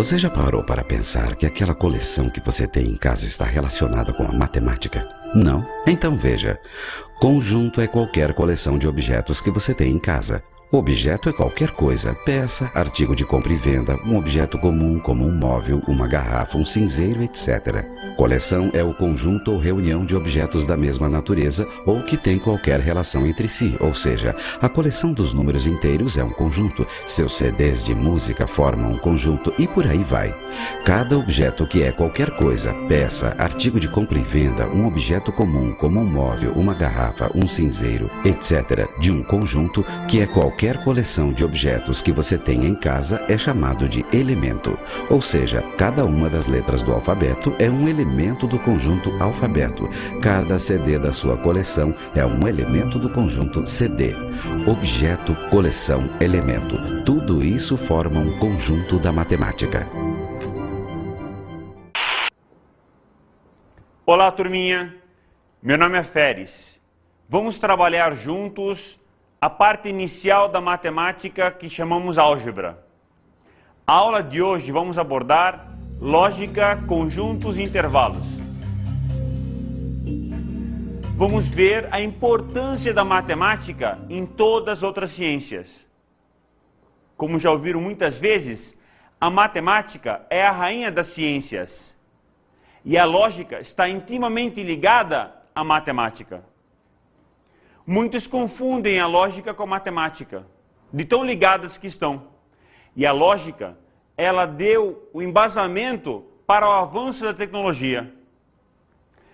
Você já parou para pensar que aquela coleção que você tem em casa está relacionada com a matemática? Não? Então veja: conjunto é qualquer coleção de objetos que você tem em casa. Objeto é qualquer coisa, peça, artigo de compra e venda, um objeto comum como um móvel, uma garrafa, um cinzeiro, etc. Coleção é o conjunto ou reunião de objetos da mesma natureza ou que tem qualquer relação entre si, ou seja, a coleção dos números inteiros é um conjunto, seus CDs de música formam um conjunto e por aí vai. Cada objeto que é qualquer coisa, peça, artigo de compra e venda, um objeto comum como um móvel, uma garrafa, um cinzeiro, etc., de um conjunto que é qualquer qualquer coleção de objetos que você tenha em casa é chamado de elemento, ou seja, cada uma das letras do alfabeto é um elemento do conjunto alfabeto. Cada CD da sua coleção é um elemento do conjunto CD. Objeto, coleção, elemento, tudo isso forma um conjunto da matemática. Olá, turminha. Meu nome é Feres. Vamos trabalhar juntos a parte inicial da matemática que chamamos álgebra. A aula de hoje vamos abordar lógica, conjuntos e intervalos. Vamos ver a importância da matemática em todas as outras ciências. Como já ouviram muitas vezes, a matemática é a rainha das ciências. E a lógica está intimamente ligada à matemática. Muitos confundem a lógica com a matemática, de tão ligadas que estão. E a lógica, ela deu o embasamento para o avanço da tecnologia.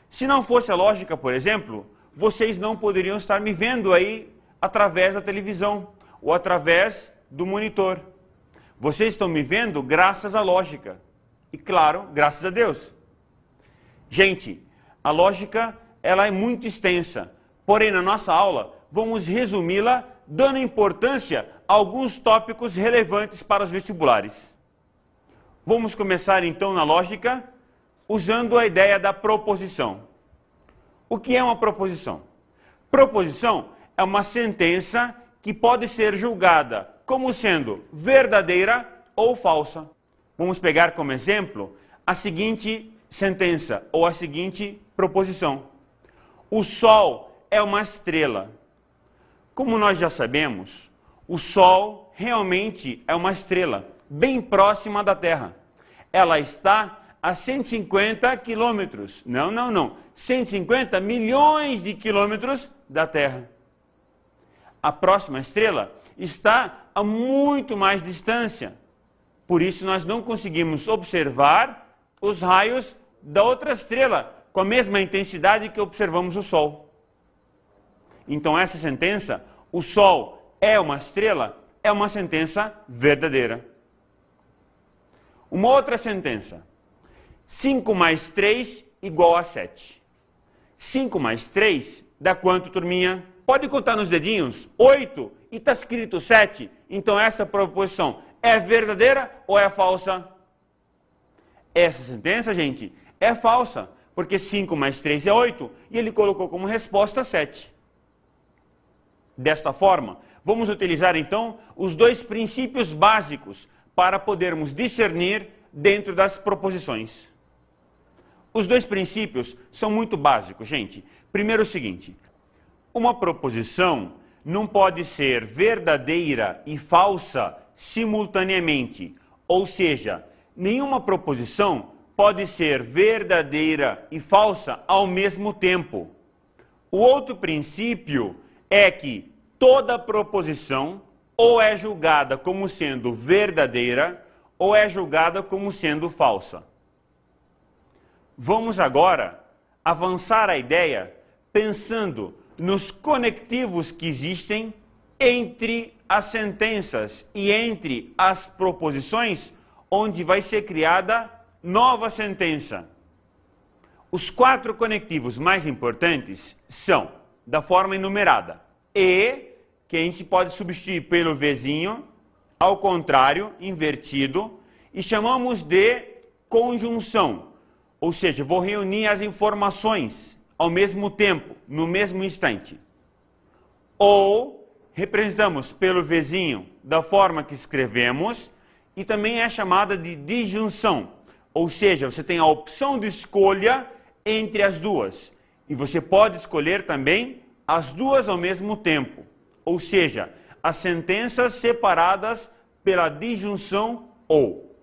Se não fosse a lógica, por exemplo, vocês não poderiam estar me vendo aí através da televisão ou através do monitor. Vocês estão me vendo graças à lógica. E claro, graças a Deus. Gente, a lógica ela é muito extensa. Porém, na nossa aula, vamos resumi-la dando importância a alguns tópicos relevantes para os vestibulares. Vamos começar então na lógica, usando a ideia da proposição. O que é uma proposição? Proposição é uma sentença que pode ser julgada como sendo verdadeira ou falsa. Vamos pegar como exemplo a seguinte sentença ou a seguinte proposição: O sol é uma estrela. Como nós já sabemos, o Sol realmente é uma estrela, bem próxima da Terra. Ela está a 150 quilômetros, não, não, não, 150 milhões de quilômetros da Terra. A próxima estrela está a muito mais distância. Por isso, nós não conseguimos observar os raios da outra estrela com a mesma intensidade que observamos o Sol. Então, essa sentença, o Sol é uma estrela, é uma sentença verdadeira. Uma outra sentença. 5 mais 3 igual a 7. 5 mais 3 dá quanto, turminha? Pode contar nos dedinhos? 8 e está escrito 7. Então, essa proposição é verdadeira ou é falsa? Essa sentença, gente, é falsa, porque 5 mais 3 é 8 e ele colocou como resposta 7. Desta forma, vamos utilizar então os dois princípios básicos para podermos discernir dentro das proposições. Os dois princípios são muito básicos, gente. Primeiro é o seguinte: uma proposição não pode ser verdadeira e falsa simultaneamente. Ou seja, nenhuma proposição pode ser verdadeira e falsa ao mesmo tempo. O outro princípio é que toda proposição ou é julgada como sendo verdadeira ou é julgada como sendo falsa. Vamos agora avançar a ideia pensando nos conectivos que existem entre as sentenças e entre as proposições onde vai ser criada nova sentença. Os quatro conectivos mais importantes são da forma enumerada. E, que a gente pode substituir pelo vizinho, ao contrário, invertido, e chamamos de conjunção. Ou seja, vou reunir as informações ao mesmo tempo, no mesmo instante. Ou representamos pelo vizinho da forma que escrevemos, e também é chamada de disjunção. Ou seja, você tem a opção de escolha entre as duas. E você pode escolher também as duas ao mesmo tempo, ou seja, as sentenças separadas pela disjunção ou.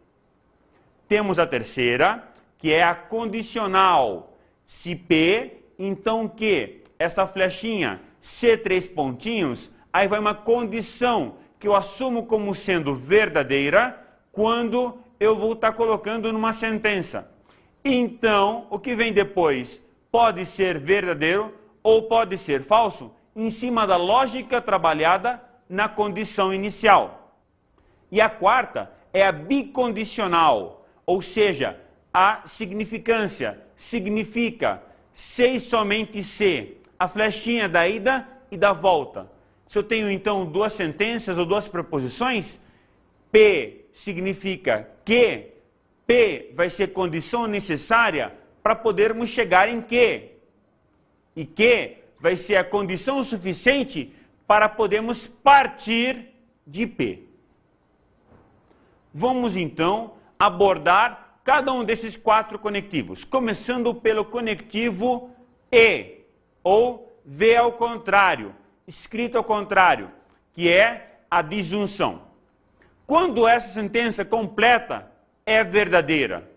Temos a terceira, que é a condicional. Se P, então que. Essa flechinha, C três pontinhos, aí vai uma condição que eu assumo como sendo verdadeira quando eu vou estar colocando numa sentença. Então, o que vem depois? pode ser verdadeiro ou pode ser falso, em cima da lógica trabalhada na condição inicial. E a quarta é a bicondicional, ou seja, a significância. Significa sei somente se, a flechinha da ida e da volta. Se eu tenho então duas sentenças ou duas preposições, P significa que, P vai ser condição necessária para podermos chegar em que E que vai ser a condição suficiente para podermos partir de P. Vamos então abordar cada um desses quatro conectivos, começando pelo conectivo E, ou V ao contrário, escrito ao contrário, que é a disjunção. Quando essa sentença completa é verdadeira,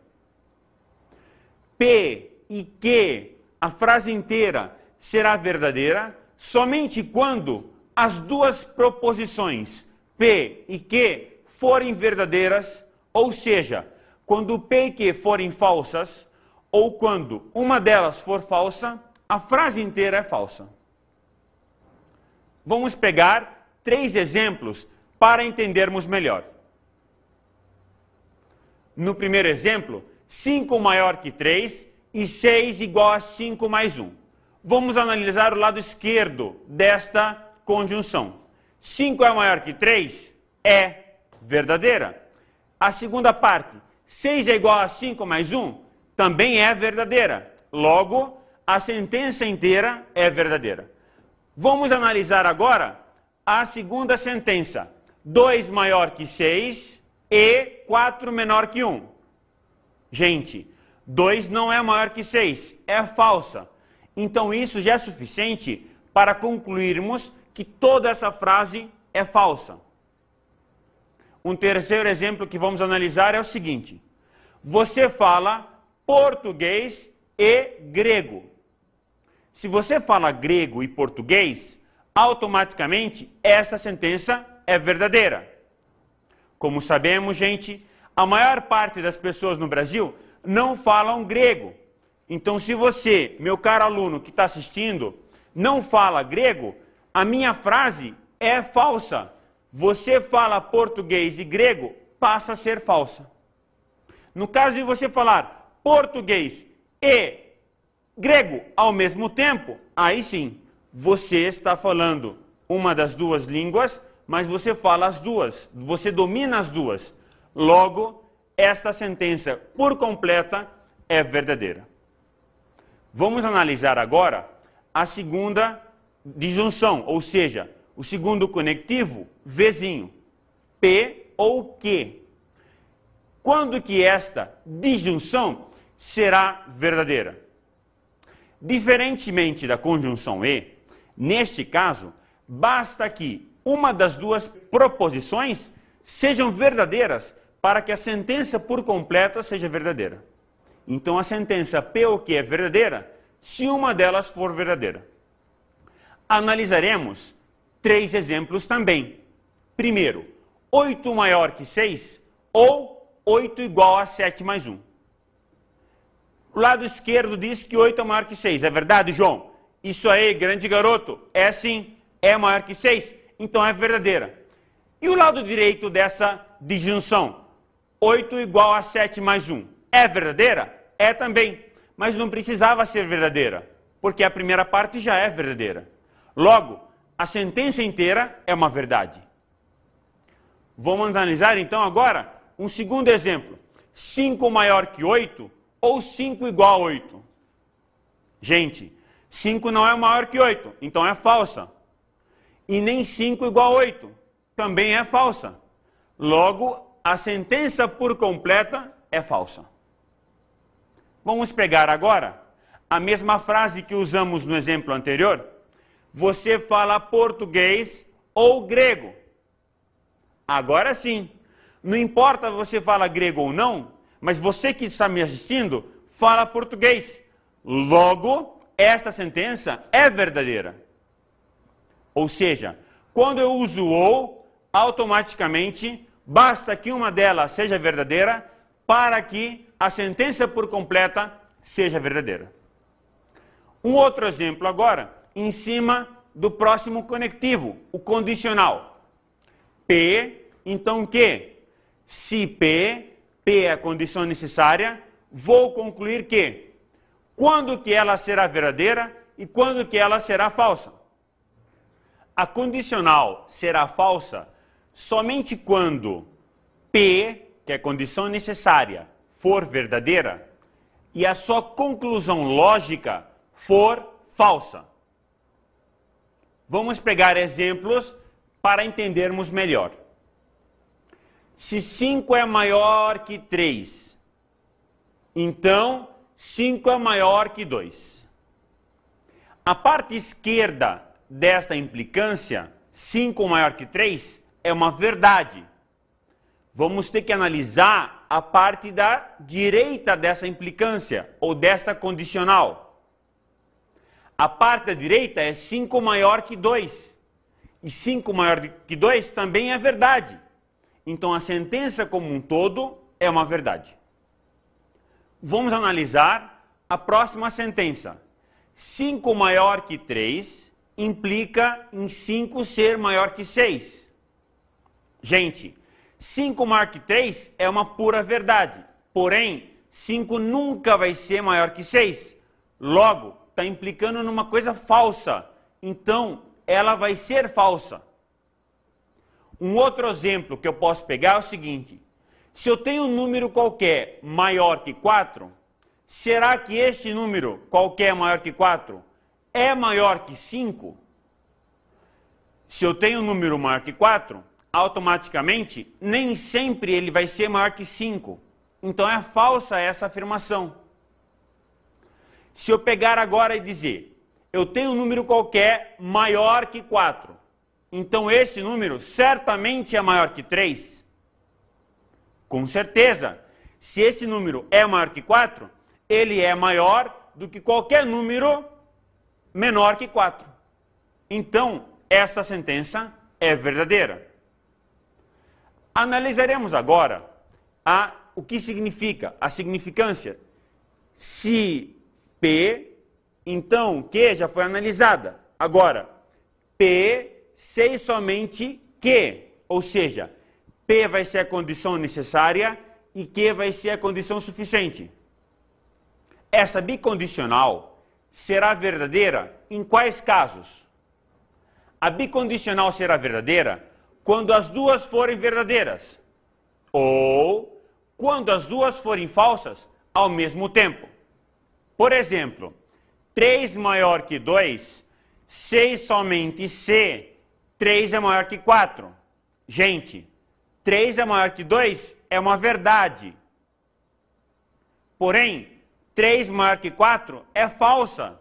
P e Q, a frase inteira, será verdadeira somente quando as duas proposições P e Q forem verdadeiras, ou seja, quando P e Q forem falsas, ou quando uma delas for falsa, a frase inteira é falsa. Vamos pegar três exemplos para entendermos melhor. No primeiro exemplo, 5 maior que 3 e 6 igual a 5 mais 1. Vamos analisar o lado esquerdo desta conjunção. 5 é maior que 3? É verdadeira. A segunda parte, 6 é igual a 5 mais 1? Também é verdadeira. Logo, a sentença inteira é verdadeira. Vamos analisar agora a segunda sentença. 2 maior que 6 e 4 menor que 1. Gente, 2 não é maior que 6, é falsa. Então isso já é suficiente para concluirmos que toda essa frase é falsa. Um terceiro exemplo que vamos analisar é o seguinte: você fala português e grego. Se você fala grego e português, automaticamente essa sentença é verdadeira. Como sabemos, gente, a maior parte das pessoas no Brasil não falam grego. Então, se você, meu caro aluno que está assistindo, não fala grego, a minha frase é falsa. Você fala português e grego, passa a ser falsa. No caso de você falar português e grego ao mesmo tempo, aí sim, você está falando uma das duas línguas, mas você fala as duas, você domina as duas. Logo, esta sentença por completa é verdadeira. Vamos analisar agora a segunda disjunção, ou seja, o segundo conectivo, vizinho, P ou Q. Quando que esta disjunção será verdadeira? Diferentemente da conjunção E, neste caso, basta que uma das duas proposições sejam verdadeiras para que a sentença por completa seja verdadeira. Então a sentença P o que é verdadeira, se uma delas for verdadeira. Analisaremos três exemplos também. Primeiro, 8 maior que 6 ou 8 igual a 7 mais 1. O lado esquerdo diz que 8 é maior que 6. É verdade, João? Isso aí, grande garoto. É sim, é maior que 6. Então é verdadeira. E o lado direito dessa disjunção? 8 igual a 7 mais 1. É verdadeira? É também. Mas não precisava ser verdadeira, porque a primeira parte já é verdadeira. Logo, a sentença inteira é uma verdade. Vamos analisar então agora um segundo exemplo. 5 maior que 8 ou 5 igual a 8? Gente, 5 não é maior que 8, então é falsa. E nem 5 igual a 8, também é falsa. Logo, a sentença por completa é falsa. Vamos pegar agora a mesma frase que usamos no exemplo anterior. Você fala português ou grego. Agora sim. Não importa você fala grego ou não, mas você que está me assistindo fala português. Logo, esta sentença é verdadeira. Ou seja, quando eu uso ou, automaticamente Basta que uma delas seja verdadeira para que a sentença por completa seja verdadeira. Um outro exemplo agora, em cima do próximo conectivo, o condicional. P, então que, se P, P é a condição necessária, vou concluir que, quando que ela será verdadeira e quando que ela será falsa. A condicional será falsa somente quando P, que é a condição necessária, for verdadeira e a sua conclusão lógica for falsa. Vamos pegar exemplos para entendermos melhor. Se 5 é maior que 3, então 5 é maior que 2. A parte esquerda desta implicância, 5 maior que 3, é uma verdade. Vamos ter que analisar a parte da direita dessa implicância ou desta condicional. A parte da direita é 5 maior que 2. E 5 maior que 2 também é verdade. Então a sentença como um todo é uma verdade. Vamos analisar a próxima sentença. 5 maior que 3 implica em 5 ser maior que 6. Gente, 5 Mark III é uma pura verdade, porém, 5 nunca vai ser maior que 6. Logo, está implicando numa coisa falsa, então ela vai ser falsa. Um outro exemplo que eu posso pegar é o seguinte: se eu tenho um número qualquer maior que 4, será que este número qualquer maior que 4 é maior que 5? Se eu tenho um número maior que 4, automaticamente, nem sempre ele vai ser maior que 5. Então é falsa essa afirmação. Se eu pegar agora e dizer, eu tenho um número qualquer maior que 4, então esse número certamente é maior que 3? Com certeza. Se esse número é maior que 4, ele é maior do que qualquer número menor que 4. Então, essa sentença é verdadeira. Analisaremos agora a, o que significa, a significância. Se P, então Q já foi analisada. Agora, P sei somente Q, ou seja, P vai ser a condição necessária e Q vai ser a condição suficiente. Essa bicondicional será verdadeira em quais casos? A bicondicional será verdadeira quando as duas forem verdadeiras, ou quando as duas forem falsas ao mesmo tempo. Por exemplo, 3 maior que 2, 6 somente se 3 é maior que 4. Gente, 3 é maior que 2 é uma verdade. Porém, 3 maior que 4 é falsa.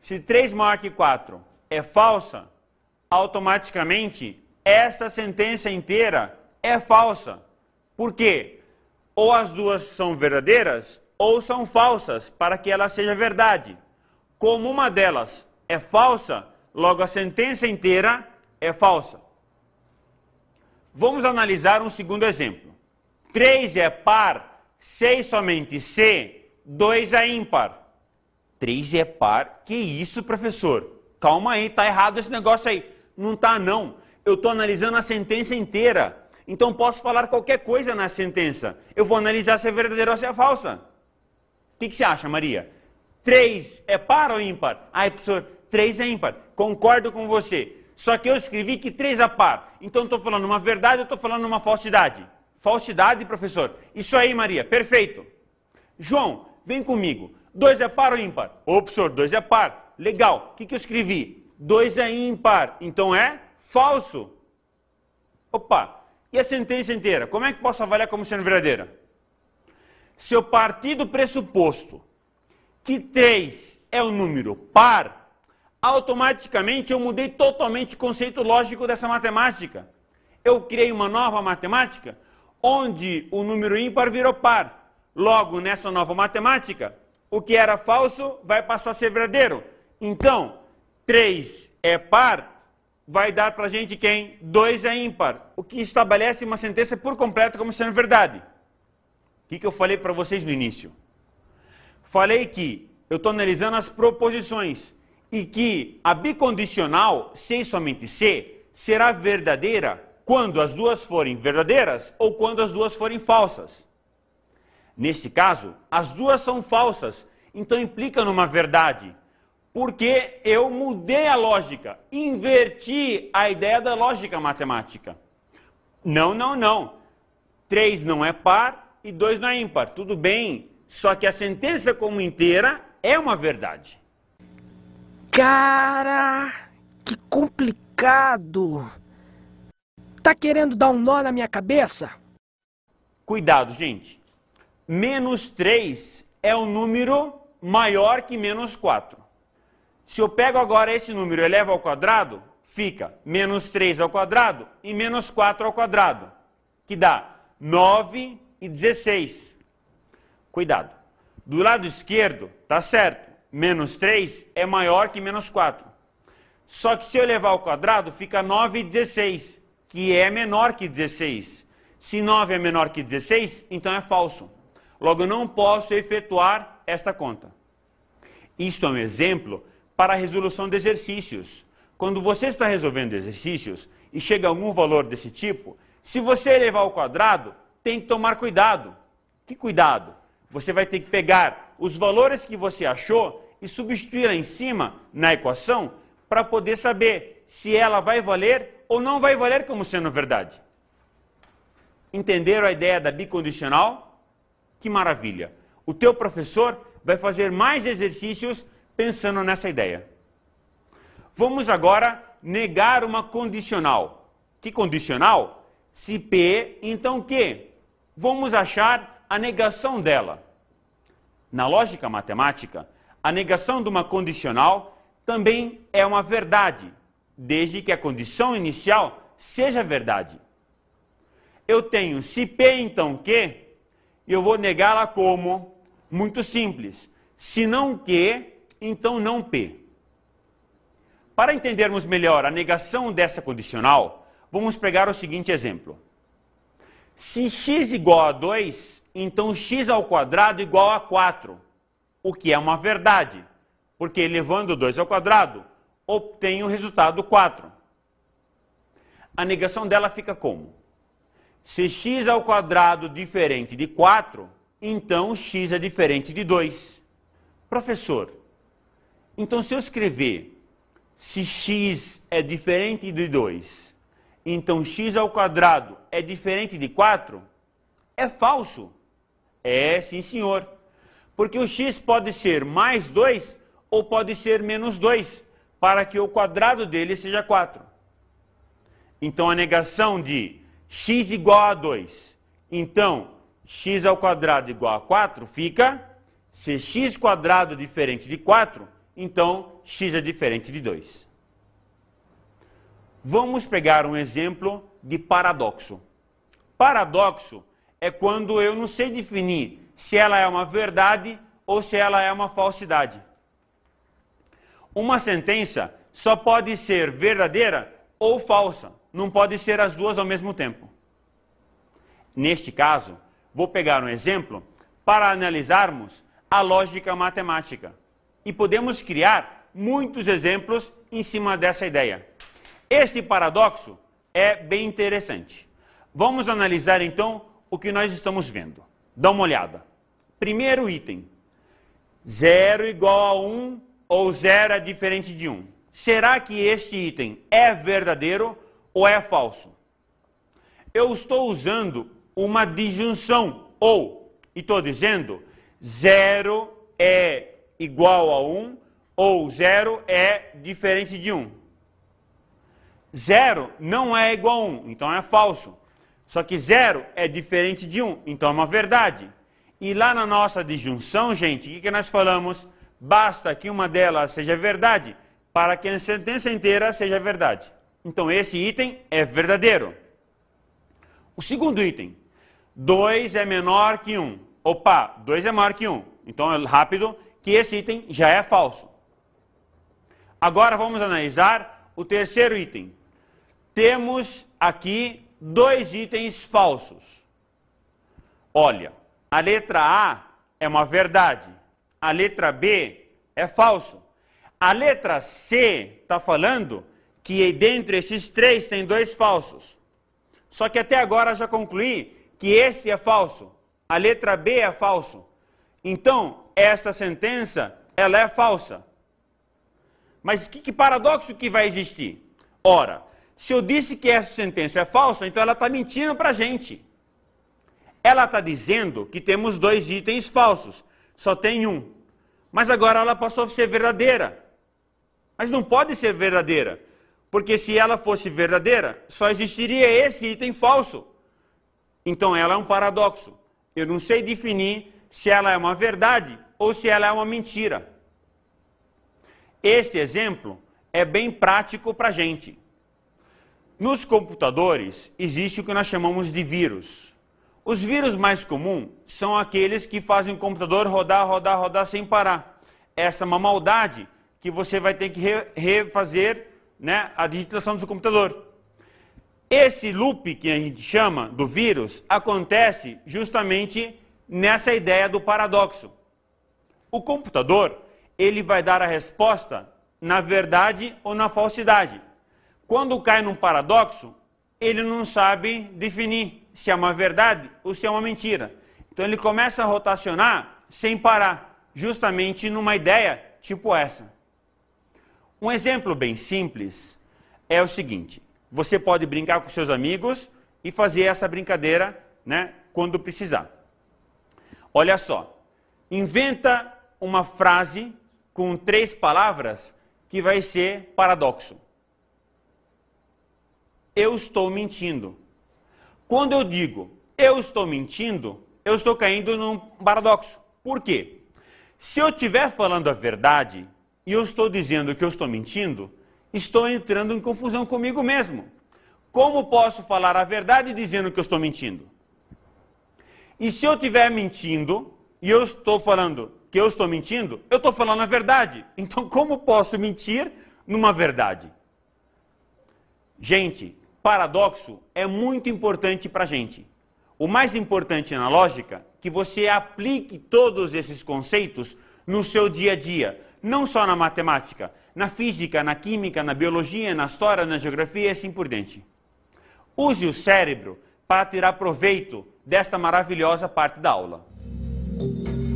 Se 3 maior que 4 é falsa, automaticamente essa sentença inteira é falsa. Por quê? Ou as duas são verdadeiras ou são falsas para que ela seja verdade. Como uma delas é falsa, logo a sentença inteira é falsa. Vamos analisar um segundo exemplo. 3 é par, 6 somente C, 2 é ímpar. 3 é par, que isso, professor? Calma aí, tá errado esse negócio aí. Não tá não eu estou analisando a sentença inteira. Então posso falar qualquer coisa na sentença. Eu vou analisar se é verdadeira ou se é falsa. O que, que você acha, Maria? 3 é par ou ímpar? Ai, professor, 3 é ímpar. Concordo com você. Só que eu escrevi que 3 é par. Então estou falando uma verdade ou estou falando uma falsidade? Falsidade, professor. Isso aí, Maria. Perfeito. João, vem comigo. 2 é par ou ímpar? Ô, professor, 2 é par. Legal. O que, que eu escrevi? 2 é ímpar. Então é Falso. Opa, e a sentença inteira? Como é que posso avaliar como sendo verdadeira? Se eu partir do pressuposto que 3 é um número par, automaticamente eu mudei totalmente o conceito lógico dessa matemática. Eu criei uma nova matemática onde o número ímpar virou par. Logo, nessa nova matemática, o que era falso vai passar a ser verdadeiro. Então, 3 é par, vai dar para a gente quem? dois é ímpar, o que estabelece uma sentença por completo como sendo verdade. O que, que eu falei para vocês no início? Falei que eu estou analisando as proposições e que a bicondicional, sem somente se, será verdadeira quando as duas forem verdadeiras ou quando as duas forem falsas. Neste caso, as duas são falsas, então implica numa verdade porque eu mudei a lógica, inverti a ideia da lógica matemática. Não, não, não. 3 não é par e 2 não é ímpar. Tudo bem, só que a sentença como inteira é uma verdade. Cara, que complicado. Tá querendo dar um nó na minha cabeça? Cuidado, gente. Menos 3 é o um número maior que menos 4. Se eu pego agora esse número e elevo ao quadrado, fica menos 3 ao quadrado e menos 4 ao quadrado, que dá 9 e 16. Cuidado. Do lado esquerdo, tá certo, menos 3 é maior que menos 4. Só que se eu elevar ao quadrado, fica 9 e 16, que é menor que 16. Se 9 é menor que 16, então é falso. Logo, eu não posso efetuar esta conta. Isto é um exemplo para a resolução de exercícios. Quando você está resolvendo exercícios e chega a algum valor desse tipo, se você elevar ao quadrado, tem que tomar cuidado. Que cuidado? Você vai ter que pegar os valores que você achou e substituir lá em cima na equação para poder saber se ela vai valer ou não vai valer como sendo verdade. Entenderam a ideia da bicondicional? Que maravilha! O teu professor vai fazer mais exercícios pensando nessa ideia. Vamos agora negar uma condicional. Que condicional? Se P, então Q. Vamos achar a negação dela. Na lógica matemática, a negação de uma condicional também é uma verdade, desde que a condição inicial seja verdade. Eu tenho se P, então Q, eu vou negá-la como? Muito simples. Se não Q, então não P. Para entendermos melhor a negação dessa condicional, vamos pegar o seguinte exemplo. Se x igual a 2, então x ao quadrado igual a 4, o que é uma verdade, porque elevando 2 ao quadrado, obtenho o resultado 4. A negação dela fica como? Se x ao quadrado diferente de 4, então x é diferente de 2. Professor, então, se eu escrever se x é diferente de 2, então x ao quadrado é diferente de 4, é falso. É, sim, senhor. Porque o x pode ser mais 2 ou pode ser menos 2, para que o quadrado dele seja 4. Então, a negação de x igual a 2, então x ao quadrado igual a 4, fica se x quadrado diferente de 4, então, x é diferente de 2. Vamos pegar um exemplo de paradoxo. Paradoxo é quando eu não sei definir se ela é uma verdade ou se ela é uma falsidade. Uma sentença só pode ser verdadeira ou falsa, não pode ser as duas ao mesmo tempo. Neste caso, vou pegar um exemplo para analisarmos a lógica matemática. E podemos criar muitos exemplos em cima dessa ideia. Este paradoxo é bem interessante. Vamos analisar então o que nós estamos vendo. Dá uma olhada. Primeiro item: zero igual a 1 um, ou zero é diferente de 1. Um. Será que este item é verdadeiro ou é falso? Eu estou usando uma disjunção ou e estou dizendo zero é igual a 1 ou 0 é diferente de 1. 0 não é igual a 1, então é falso. Só que 0 é diferente de 1, então é uma verdade. E lá na nossa disjunção, gente, o que, nós falamos? Basta que uma delas seja verdade para que a sentença inteira seja verdade. Então esse item é verdadeiro. O segundo item, 2 é menor que 1. Opa, 2 é maior que 1. Então, é rápido, que esse item já é falso. Agora vamos analisar o terceiro item. Temos aqui dois itens falsos. Olha, a letra A é uma verdade, a letra B é falso. A letra C está falando que dentre esses três tem dois falsos. Só que até agora já concluí que este é falso, a letra B é falso. Então, essa sentença ela é falsa. Mas que, que paradoxo que vai existir? Ora, se eu disse que essa sentença é falsa, então ela está mentindo para a gente. Ela está dizendo que temos dois itens falsos, só tem um. Mas agora ela passou a ser verdadeira. Mas não pode ser verdadeira, porque se ela fosse verdadeira, só existiria esse item falso. Então ela é um paradoxo. Eu não sei definir se ela é uma verdade ou se ela é uma mentira. Este exemplo é bem prático para a gente. Nos computadores existe o que nós chamamos de vírus. Os vírus mais comuns são aqueles que fazem o computador rodar, rodar, rodar sem parar. Essa é uma maldade que você vai ter que re refazer né, a digitação do computador. Esse loop que a gente chama do vírus acontece justamente nessa ideia do paradoxo. O computador, ele vai dar a resposta na verdade ou na falsidade. Quando cai num paradoxo, ele não sabe definir se é uma verdade ou se é uma mentira. Então ele começa a rotacionar sem parar, justamente numa ideia tipo essa. Um exemplo bem simples é o seguinte: você pode brincar com seus amigos e fazer essa brincadeira, né, quando precisar. Olha só, inventa uma frase com três palavras que vai ser paradoxo. Eu estou mentindo. Quando eu digo eu estou mentindo, eu estou caindo num paradoxo. Por quê? Se eu estiver falando a verdade e eu estou dizendo que eu estou mentindo, estou entrando em confusão comigo mesmo. Como posso falar a verdade dizendo que eu estou mentindo? E se eu estiver mentindo e eu estou falando que eu estou mentindo, eu estou falando a verdade. Então, como posso mentir numa verdade? Gente, paradoxo é muito importante para a gente. O mais importante na lógica que você aplique todos esses conceitos no seu dia a dia, não só na matemática, na física, na química, na biologia, na história, na geografia e assim por diante. Use o cérebro para tirar proveito desta maravilhosa parte da aula.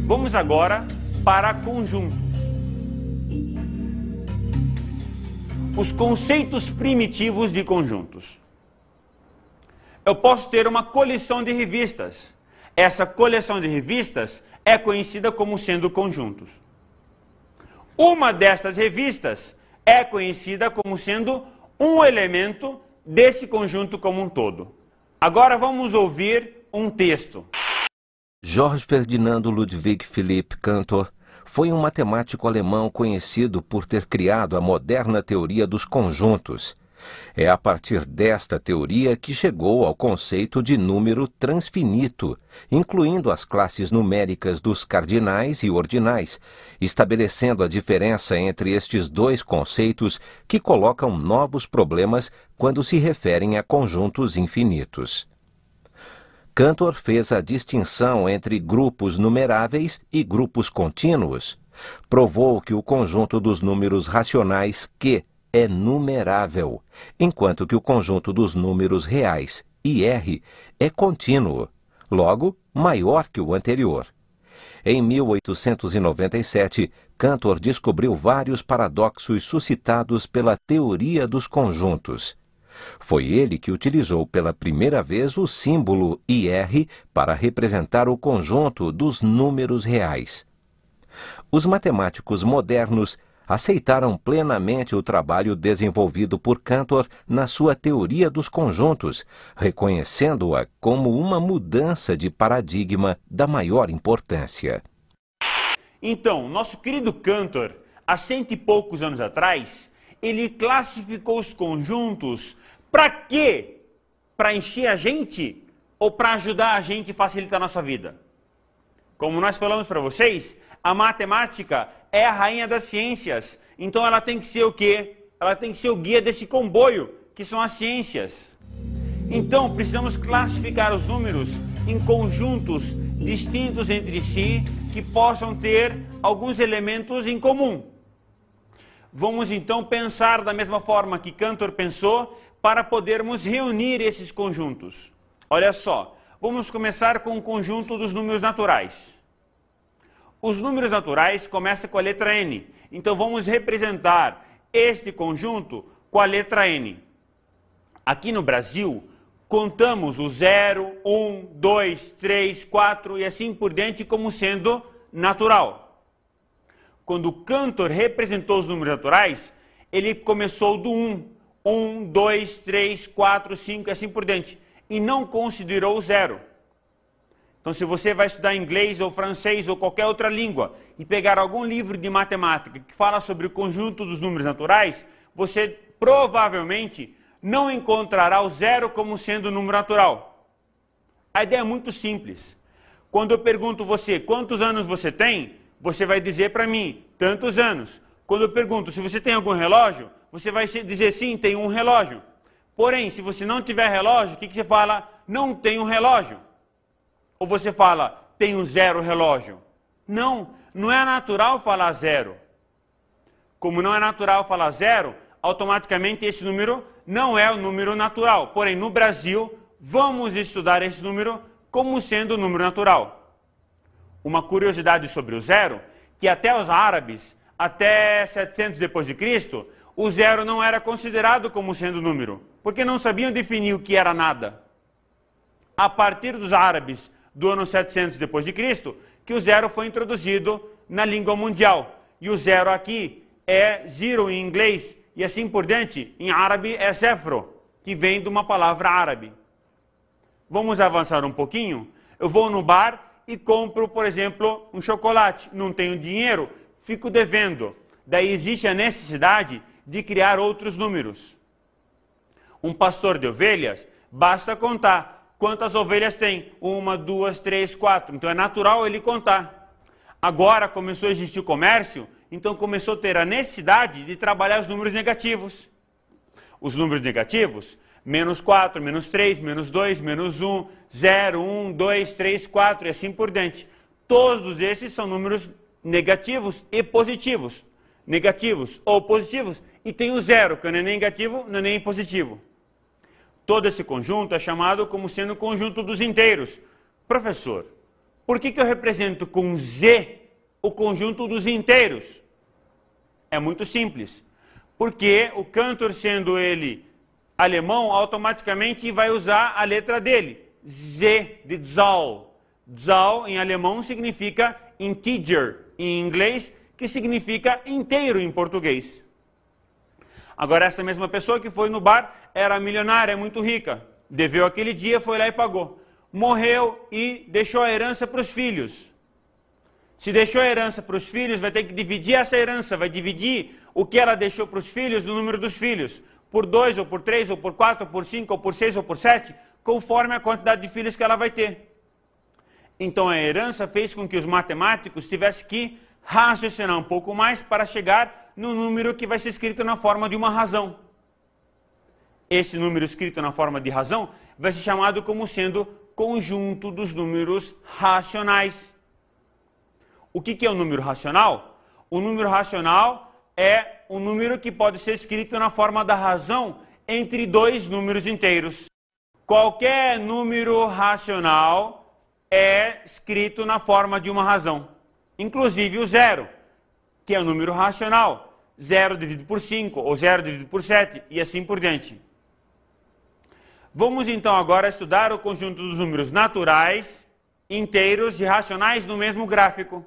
Vamos agora para conjuntos. Os conceitos primitivos de conjuntos. Eu posso ter uma coleção de revistas. Essa coleção de revistas é conhecida como sendo conjuntos. Uma destas revistas é conhecida como sendo um elemento desse conjunto como um todo. Agora vamos ouvir um texto. Jorge Ferdinando Ludwig Philipp Cantor foi um matemático alemão conhecido por ter criado a moderna teoria dos conjuntos. É a partir desta teoria que chegou ao conceito de número transfinito, incluindo as classes numéricas dos cardinais e ordinais, estabelecendo a diferença entre estes dois conceitos que colocam novos problemas quando se referem a conjuntos infinitos. Cantor fez a distinção entre grupos numeráveis e grupos contínuos. Provou que o conjunto dos números racionais Q é numerável, enquanto que o conjunto dos números reais IR é contínuo, logo maior que o anterior. Em 1897, Cantor descobriu vários paradoxos suscitados pela teoria dos conjuntos. Foi ele que utilizou pela primeira vez o símbolo IR para representar o conjunto dos números reais. Os matemáticos modernos aceitaram plenamente o trabalho desenvolvido por Cantor na sua teoria dos conjuntos, reconhecendo-a como uma mudança de paradigma da maior importância. Então, nosso querido Cantor, há cento e poucos anos atrás, ele classificou os conjuntos para quê? Para encher a gente ou para ajudar a gente e facilitar a nossa vida? Como nós falamos para vocês, a matemática é a rainha das ciências. Então ela tem que ser o quê? Ela tem que ser o guia desse comboio, que são as ciências. Então precisamos classificar os números em conjuntos distintos entre si que possam ter alguns elementos em comum. Vamos então pensar da mesma forma que Cantor pensou para podermos reunir esses conjuntos. Olha só, vamos começar com o conjunto dos números naturais. Os números naturais começam com a letra N, então vamos representar este conjunto com a letra N. Aqui no Brasil, contamos o 0, 1, 2, 3, 4 e assim por diante como sendo natural. Quando Cantor representou os números naturais, ele começou do 1, 1, 2, 3, 4, 5 e assim por diante. E não considerou o zero. Então, se você vai estudar inglês ou francês ou qualquer outra língua e pegar algum livro de matemática que fala sobre o conjunto dos números naturais, você provavelmente não encontrará o zero como sendo um número natural. A ideia é muito simples. Quando eu pergunto você quantos anos você tem, você vai dizer para mim tantos anos. Quando eu pergunto se você tem algum relógio, você vai dizer sim, tem um relógio. Porém, se você não tiver relógio, o que, que você fala? Não tem um relógio. Ou você fala, tenho zero relógio. Não, não é natural falar zero. Como não é natural falar zero, automaticamente esse número não é o número natural. Porém, no Brasil, vamos estudar esse número como sendo o número natural. Uma curiosidade sobre o zero, que até os árabes, até 700 depois de Cristo, o zero não era considerado como sendo número, porque não sabiam definir o que era nada. A partir dos árabes do ano 700 depois de Cristo, que o zero foi introduzido na língua mundial. E o zero aqui é zero em inglês e assim por diante, em árabe é zefro, que vem de uma palavra árabe. Vamos avançar um pouquinho? Eu vou no bar e compro, por exemplo, um chocolate, não tenho dinheiro, fico devendo. Daí existe a necessidade de criar outros números. Um pastor de ovelhas, basta contar quantas ovelhas tem: uma, duas, três, quatro. Então é natural ele contar. Agora começou a existir o comércio, então começou a ter a necessidade de trabalhar os números negativos. Os números negativos, menos 4, menos 3, menos 2, menos 1, 0, 1, 2, 3, 4 e assim por diante. Todos esses são números negativos e positivos. Negativos ou positivos e tem o zero, que não é nem negativo, não é nem positivo. Todo esse conjunto é chamado como sendo o conjunto dos inteiros. Professor, por que, que eu represento com Z o conjunto dos inteiros? É muito simples. Porque o Cantor, sendo ele alemão, automaticamente vai usar a letra dele, Z, de Zal. Zal em alemão significa integer em inglês, que significa inteiro em português. Agora, essa mesma pessoa que foi no bar era milionária, é muito rica, deveu aquele dia, foi lá e pagou. Morreu e deixou a herança para os filhos. Se deixou a herança para os filhos, vai ter que dividir essa herança, vai dividir o que ela deixou para os filhos no número dos filhos. Por dois, ou por três, ou por quatro, ou por cinco, ou por seis, ou por sete, conforme a quantidade de filhos que ela vai ter. Então a herança fez com que os matemáticos tivessem que raciocinar um pouco mais para chegar no número que vai ser escrito na forma de uma razão. Esse número escrito na forma de razão vai ser chamado como sendo conjunto dos números racionais. O que, que é o um número racional? O número racional é um número que pode ser escrito na forma da razão entre dois números inteiros. Qualquer número racional é escrito na forma de uma razão, inclusive o zero, que é um número racional. 0 dividido por 5, ou 0 dividido por 7, e assim por diante. Vamos então agora estudar o conjunto dos números naturais, inteiros e racionais no mesmo gráfico.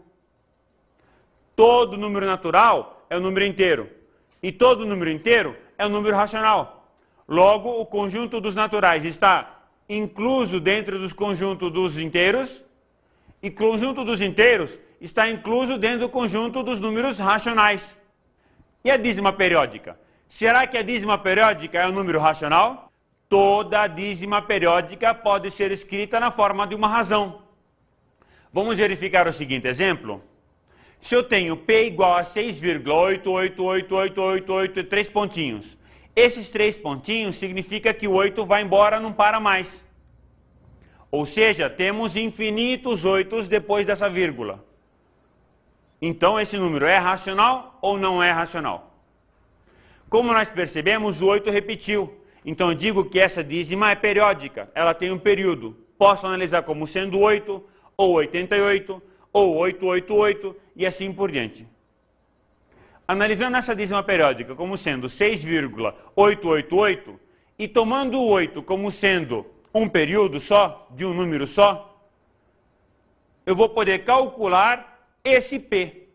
Todo número natural é um número inteiro, e todo número inteiro é um número racional. Logo, o conjunto dos naturais está incluso dentro dos conjuntos dos inteiros, e conjunto dos inteiros está incluso dentro do conjunto dos números racionais. E a dízima periódica? Será que a dízima periódica é um número racional? Toda dízima periódica pode ser escrita na forma de uma razão. Vamos verificar o seguinte exemplo. Se eu tenho P igual a 6,888888, três pontinhos. Esses três pontinhos significa que o 8 vai embora, não para mais. Ou seja, temos infinitos oitos depois dessa vírgula. Então esse número é racional ou não é racional? Como nós percebemos, o 8 repetiu. Então eu digo que essa dízima é periódica, ela tem um período. Posso analisar como sendo 8, ou 88, ou 888 e assim por diante. Analisando essa dízima periódica como sendo 6,888 e tomando o 8 como sendo um período só, de um número só, eu vou poder calcular esse P.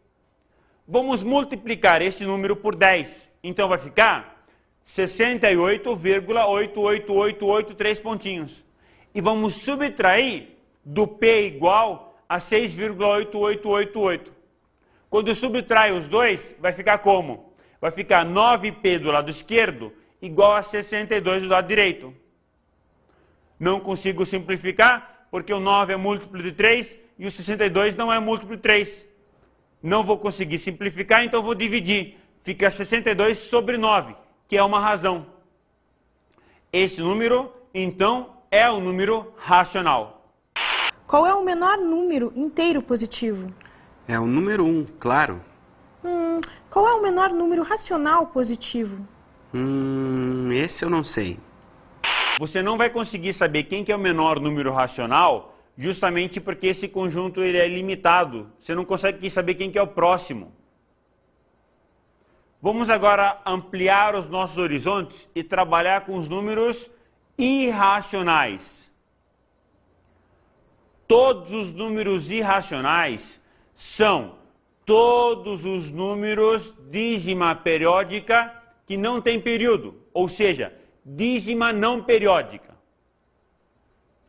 Vamos multiplicar esse número por 10. Então vai ficar 68,88883 pontinhos. E vamos subtrair do P igual a 6,8888. Quando subtrai os dois, vai ficar como? Vai ficar 9P do lado esquerdo igual a 62 do lado direito. Não consigo simplificar, porque o 9 é múltiplo de 3 e o 62 não é múltiplo de 3. Não vou conseguir simplificar, então vou dividir. Fica 62 sobre 9, que é uma razão. Esse número, então, é o um número racional. Qual é o menor número inteiro positivo? É o número 1, um, claro. Hum, qual é o menor número racional positivo? Hum, esse eu não sei. Você não vai conseguir saber quem que é o menor número racional justamente porque esse conjunto ele é limitado. Você não consegue saber quem que é o próximo. Vamos agora ampliar os nossos horizontes e trabalhar com os números irracionais. Todos os números irracionais são todos os números dízima periódica que não tem período, ou seja, dízima não periódica.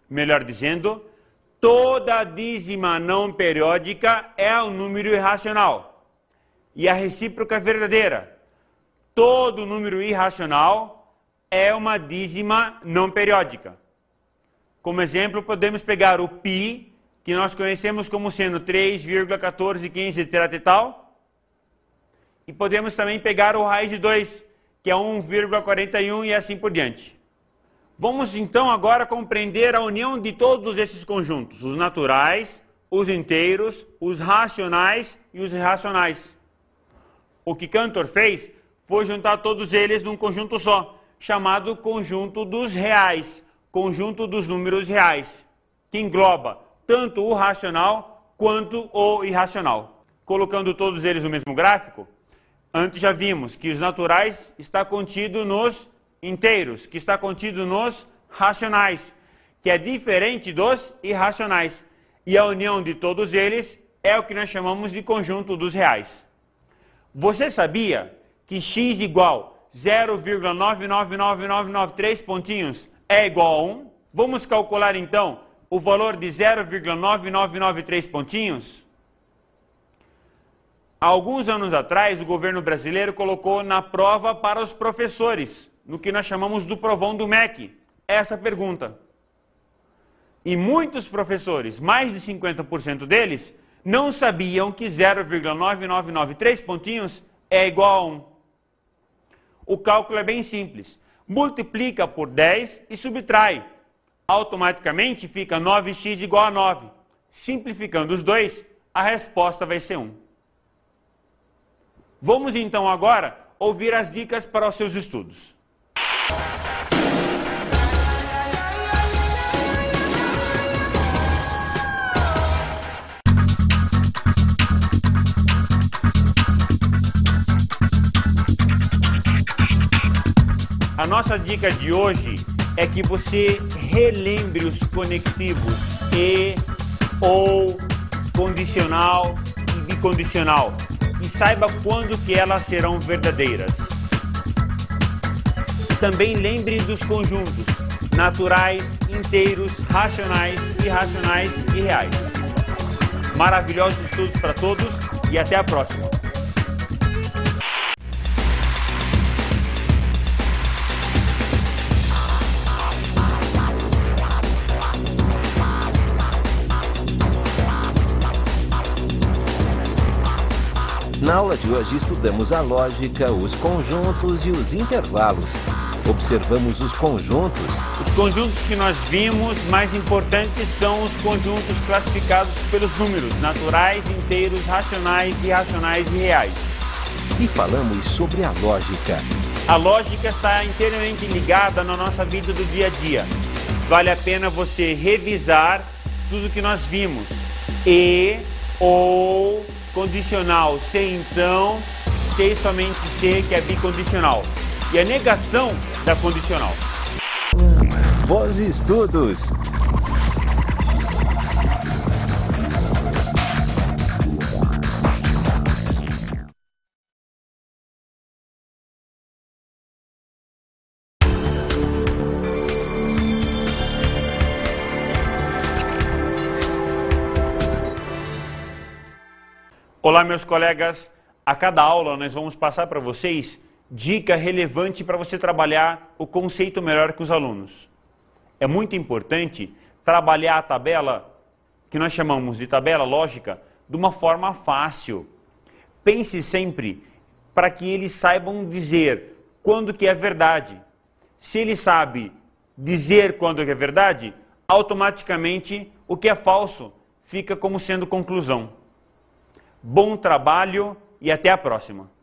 Melhor dizendo, toda dízima não periódica é um número irracional. E a recíproca é verdadeira. Todo número irracional é uma dízima não periódica. Como exemplo, podemos pegar o pi, que nós conhecemos como sendo 3,1415, etc. E, tal, e podemos também pegar o raiz de 2, que é 1,41 e assim por diante. Vamos então agora compreender a união de todos esses conjuntos: os naturais, os inteiros, os racionais e os irracionais. O que Cantor fez foi juntar todos eles num conjunto só, chamado conjunto dos reais, conjunto dos números reais, que engloba tanto o racional quanto o irracional. Colocando todos eles no mesmo gráfico, antes já vimos que os naturais está contido nos inteiros, que está contido nos racionais, que é diferente dos irracionais. E a união de todos eles é o que nós chamamos de conjunto dos reais. Você sabia que x igual 0,999993 pontinhos é igual a 1? Vamos calcular então o valor de 0,9993 pontinhos? alguns anos atrás, o governo brasileiro colocou na prova para os professores no que nós chamamos do provão do MEC, essa pergunta. E muitos professores, mais de 50% deles, não sabiam que 0,9993 pontinhos é igual a 1. O cálculo é bem simples. Multiplica por 10 e subtrai. Automaticamente fica 9x igual a 9. Simplificando os dois, a resposta vai ser 1. Vamos então agora ouvir as dicas para os seus estudos. A nossa dica de hoje é que você relembre os conectivos e, ou, condicional e bicondicional e saiba quando que elas serão verdadeiras. Também lembre dos conjuntos naturais, inteiros, racionais, irracionais e reais. Maravilhosos estudos para todos e até a próxima. Na aula de hoje estudamos a lógica, os conjuntos e os intervalos. Observamos os conjuntos. Os conjuntos que nós vimos mais importantes são os conjuntos classificados pelos números naturais, inteiros, racionais, irracionais e reais. E falamos sobre a lógica. A lógica está inteiramente ligada na nossa vida do dia a dia. Vale a pena você revisar tudo o que nós vimos. E ou condicional se então, se somente se, que é bicondicional. E a negação da condicional. Voz Estudos. Olá, meus colegas. A cada aula nós vamos passar para vocês dica relevante para você trabalhar o conceito melhor com os alunos. É muito importante trabalhar a tabela, que nós chamamos de tabela lógica, de uma forma fácil. Pense sempre para que eles saibam dizer quando que é verdade. Se ele sabe dizer quando que é verdade, automaticamente o que é falso fica como sendo conclusão bom trabalho e até a próxima.